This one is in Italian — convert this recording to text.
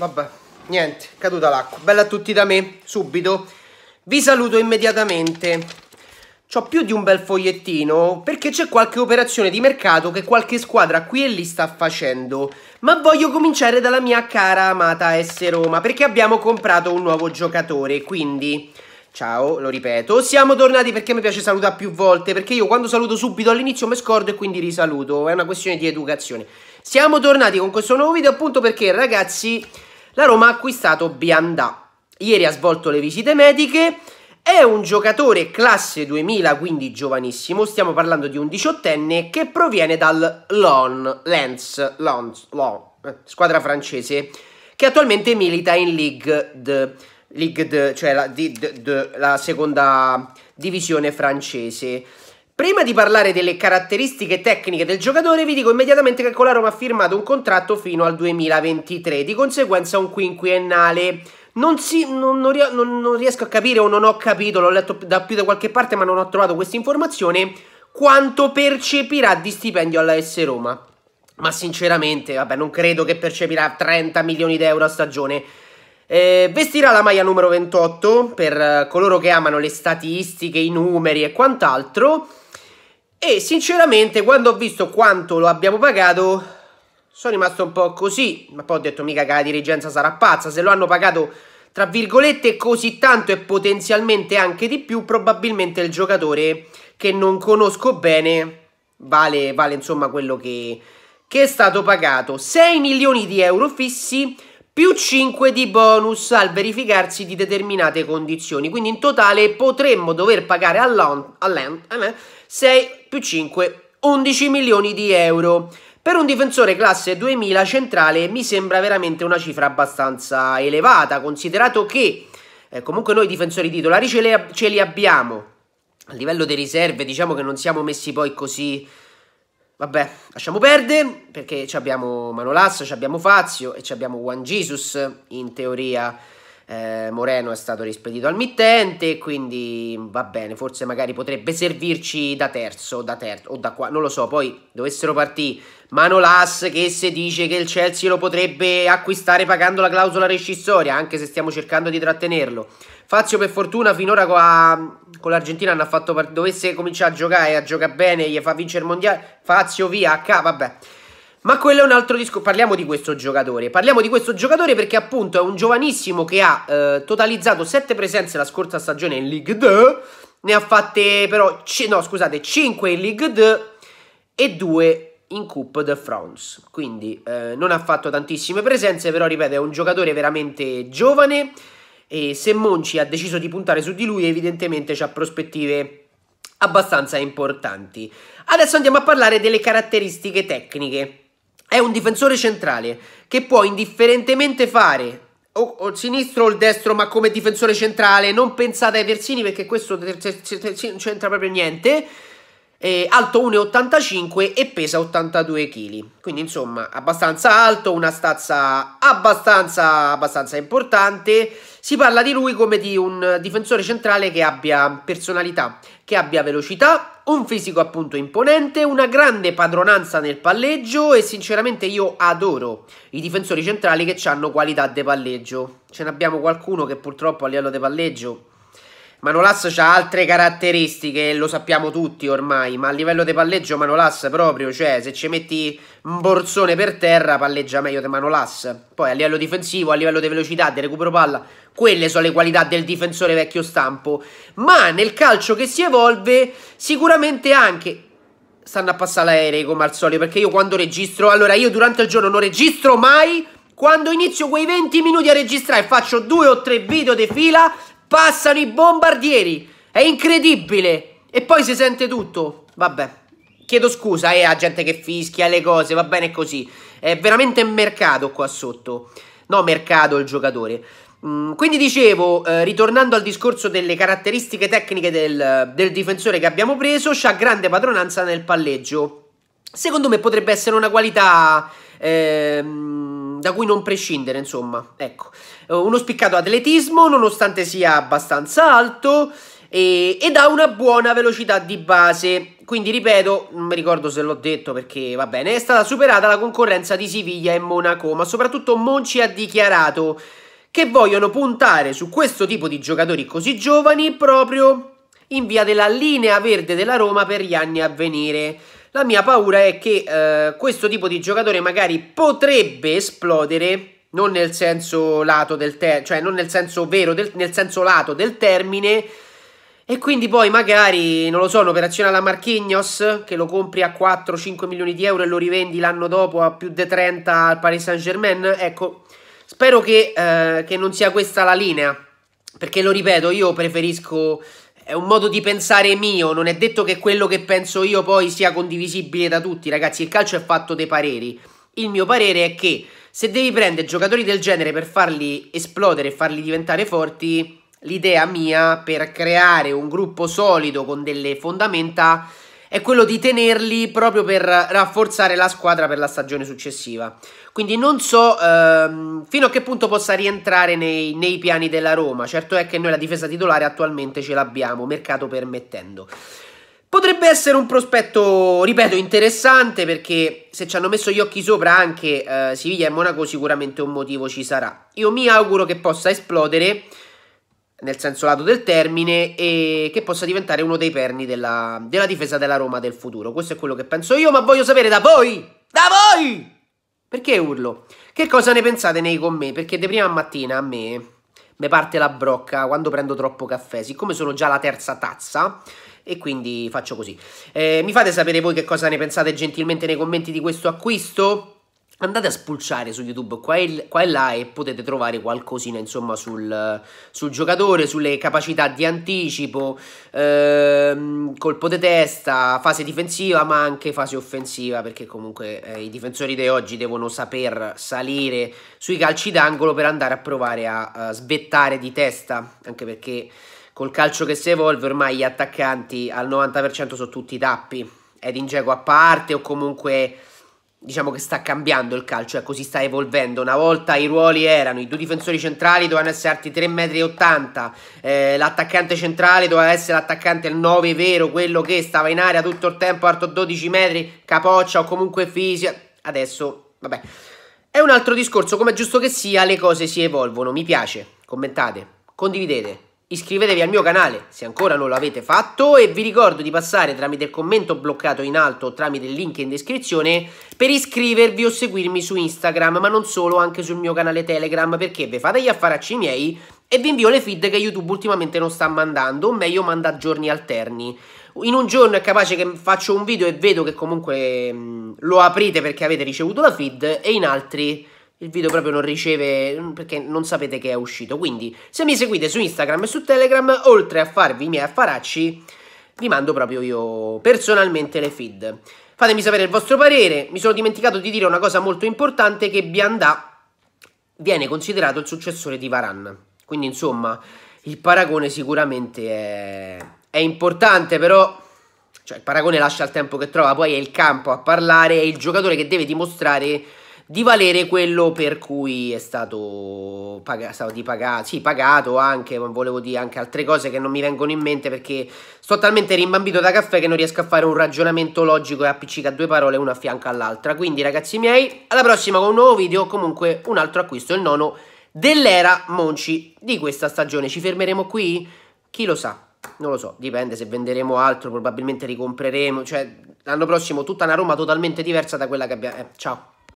vabbè, niente, caduta l'acqua. Bella a tutti da me, subito. Vi saluto immediatamente. C'ho più di un bel fogliettino perché c'è qualche operazione di mercato che qualche squadra qui e lì sta facendo. Ma voglio cominciare dalla mia cara amata S Roma perché abbiamo comprato un nuovo giocatore, quindi... Ciao, lo ripeto. Siamo tornati perché mi piace salutare più volte, perché io quando saluto subito all'inizio mi scordo e quindi risaluto. È una questione di educazione. Siamo tornati con questo nuovo video appunto perché ragazzi... La Roma ha acquistato Biandà. Ieri ha svolto le visite mediche. È un giocatore classe 2000, quindi giovanissimo. Stiamo parlando di un diciottenne che proviene dal Lon, Lens, Lons, Lon, eh, squadra francese, che attualmente milita in Ligue 2. Ligue 2, cioè la, di, de, de, la seconda divisione francese. Prima di parlare delle caratteristiche tecniche del giocatore, vi dico immediatamente che con la Roma ha firmato un contratto fino al 2023, di conseguenza un quinquennale. Non, si, non, non, non, riesco a capire o non ho capito, l'ho letto da più da qualche parte ma non ho trovato questa informazione, quanto percepirà di stipendio alla S Roma. Ma sinceramente, vabbè, non credo che percepirà 30 milioni di euro a stagione. Eh, vestirà la maglia numero 28 per eh, coloro che amano le statistiche, i numeri e quant'altro. E sinceramente quando ho visto quanto lo abbiamo pagato sono rimasto un po' così, ma poi ho detto mica che la dirigenza sarà pazza, se lo hanno pagato tra virgolette così tanto e potenzialmente anche di più, probabilmente il giocatore che non conosco bene vale, vale insomma quello che, che è stato pagato. 6 milioni di euro fissi più 5 di bonus al verificarsi di determinate condizioni, quindi in totale potremmo dover pagare all'Ant... 6 eh, più 5, 11 milioni di euro. Per un difensore classe 2000 centrale mi sembra veramente una cifra abbastanza elevata, considerato che eh, comunque noi difensori titolari ce li, ce li abbiamo. A livello di riserve diciamo che non siamo messi poi così... Vabbè, lasciamo perdere perché abbiamo Manolassa, abbiamo Fazio e abbiamo Juan Jesus in teoria eh, Moreno è stato rispedito al mittente, quindi va bene, forse magari potrebbe servirci da terzo, da terzo o da qua, non lo so, poi dovessero partire Manolas che se dice che il Chelsea lo potrebbe acquistare pagando la clausola rescissoria, anche se stiamo cercando di trattenerlo. Fazio per fortuna finora con l'Argentina hanno fatto dovesse cominciare a giocare, a giocare bene, gli fa vincere il mondiale, Fazio via, H, vabbè. Ma quello è un altro discorso. Parliamo di questo giocatore. Parliamo di questo giocatore perché, appunto, è un giovanissimo che ha eh, totalizzato 7 presenze la scorsa stagione in League 2. Ne ha fatte, però, c- no, scusate, 5 in League 2 e 2 in Coupe de France. Quindi eh, non ha fatto tantissime presenze, però, ripeto, è un giocatore veramente giovane. E se Monci ha deciso di puntare su di lui, evidentemente ha prospettive abbastanza importanti. Adesso andiamo a parlare delle caratteristiche tecniche è un difensore centrale che può indifferentemente fare o, o, il sinistro o il destro, ma come difensore centrale. Non pensate ai terzini perché questo non c'entra proprio niente eh, alto 1,85 e pesa 82 kg. Quindi insomma abbastanza alto, una stazza abbastanza, abbastanza importante. Si parla di lui come di un difensore centrale che abbia personalità, che abbia velocità, un fisico appunto imponente, una grande padronanza nel palleggio e sinceramente io adoro i difensori centrali che hanno qualità di palleggio. Ce n'abbiamo qualcuno che purtroppo a livello di palleggio Manolas ha altre caratteristiche, lo sappiamo tutti ormai, ma a livello di palleggio Manolas proprio, cioè se ci metti un borsone per terra palleggia meglio di Manolas. Poi a livello difensivo, a livello di velocità, di recupero palla, quelle sono le qualità del difensore vecchio stampo. Ma nel calcio che si evolve sicuramente anche... Stanno a passare l'aereo come al solito perché io quando registro... Allora io durante il giorno non registro mai... Quando inizio quei 20 minuti a registrare e faccio due o tre video di fila, Passano i bombardieri. È incredibile. E poi si sente tutto. Vabbè. Chiedo scusa eh, a gente che fischia le cose, va bene così. È veramente mercato qua sotto. No, mercato il giocatore. Mm, quindi dicevo, eh, ritornando al discorso delle caratteristiche tecniche del, del difensore che abbiamo preso, ha grande padronanza nel palleggio. Secondo me potrebbe essere una qualità... Ehm, da cui non prescindere, insomma. Ecco, eh, uno spiccato atletismo, nonostante sia abbastanza alto, e, ed ha una buona velocità di base. Quindi ripeto, non mi ricordo se l'ho detto perché va bene, è stata superata la concorrenza di Siviglia e Monaco, ma soprattutto Monci ha dichiarato che vogliono puntare su questo tipo di giocatori così giovani proprio in via della linea verde della Roma per gli anni a venire. La mia paura è che eh, questo tipo di giocatore magari potrebbe esplodere, non nel senso lato del termine, cioè non nel senso vero, del- nel senso lato del termine. E quindi poi magari, non lo so, un'operazione alla Marquinhos, che lo compri a 4-5 milioni di euro e lo rivendi l'anno dopo a più di 30 al Paris Saint Germain, ecco, spero che, eh, che non sia questa la linea perché lo ripeto, io preferisco è un modo di pensare mio, non è detto che quello che penso io poi sia condivisibile da tutti, ragazzi, il calcio è fatto dei pareri. Il mio parere è che se devi prendere giocatori del genere per farli esplodere e farli diventare forti, l'idea mia per creare un gruppo solido con delle fondamenta è quello di tenerli proprio per rafforzare la squadra per la stagione successiva. Quindi non so ehm, fino a che punto possa rientrare nei, nei, piani della Roma. Certo è che noi la difesa titolare attualmente ce l'abbiamo, mercato permettendo. Potrebbe essere un prospetto, ripeto, interessante perché se ci hanno messo gli occhi sopra anche eh, Siviglia e Monaco sicuramente un motivo ci sarà. Io mi auguro che possa esplodere nel senso lato del termine, e che possa diventare uno dei perni della, della, difesa della Roma del futuro. Questo è quello che penso io, ma voglio sapere da voi! Da voi! Perché urlo? Che cosa ne pensate nei commenti? Perché di prima mattina a me mi parte la brocca quando prendo troppo caffè, siccome sono già la terza tazza e quindi faccio così. Eh, mi fate sapere voi che cosa ne pensate gentilmente nei commenti di questo acquisto? Andate a spulciare su YouTube qua e, qua e, là e potete trovare qualcosina insomma sul, sul giocatore, sulle capacità di anticipo, ehm, colpo di testa, fase difensiva ma anche fase offensiva perché comunque eh, i difensori di oggi devono saper salire sui calci d'angolo per andare a provare a, a svettare di testa anche perché col calcio che si evolve ormai gli attaccanti al 90% sono tutti tappi ed in gioco a parte o comunque diciamo che sta cambiando il calcio, ecco, si sta evolvendo. Una volta i ruoli erano i due difensori centrali dovevano essere alti 3,80 m, eh, l'attaccante centrale doveva essere l'attaccante il 9 vero, quello che stava in aria tutto il tempo alto 12 metri, capoccia o comunque fisica. Adesso, vabbè. È un altro discorso, come è giusto che sia, le cose si evolvono. Mi piace, commentate, condividete. Iscrivetevi al mio canale se ancora non l'avete fatto e vi ricordo di passare tramite il commento bloccato in alto o tramite il link in descrizione per iscrivervi o seguirmi su Instagram, ma non solo, anche sul mio canale Telegram perché vi fate gli affaracci miei e vi invio le feed che YouTube ultimamente non sta mandando, o meglio manda giorni alterni. In un giorno è capace che faccio un video e vedo che comunque mh, mm, lo aprite perché avete ricevuto la feed e in altri il video proprio non riceve perché non sapete che è uscito. Quindi se mi seguite su Instagram e su Telegram, oltre a farvi i miei affaracci, vi mando proprio io personalmente le feed. Fatemi sapere il vostro parere. Mi sono dimenticato di dire una cosa molto importante che Biandà viene considerato il successore di Varan. Quindi insomma, il paragone sicuramente è, è importante, però cioè, il paragone lascia il tempo che trova, poi è il campo a parlare, è il giocatore che deve dimostrare di valere quello per cui è stato, pag- stato pagato, sì, pagato anche, ma volevo dire anche altre cose che non mi vengono in mente perché sto talmente rimbambito da caffè che non riesco a fare un ragionamento logico e appiccica due parole una a fianco all'altra. Quindi ragazzi miei, alla prossima con un nuovo video, comunque un altro acquisto, il nono dell'era Monci di questa stagione. Ci fermeremo qui? Chi lo sa? Non lo so, dipende se venderemo altro, probabilmente ricompreremo, cioè l'anno prossimo tutta una Roma totalmente diversa da quella che abbiamo... Eh, ciao!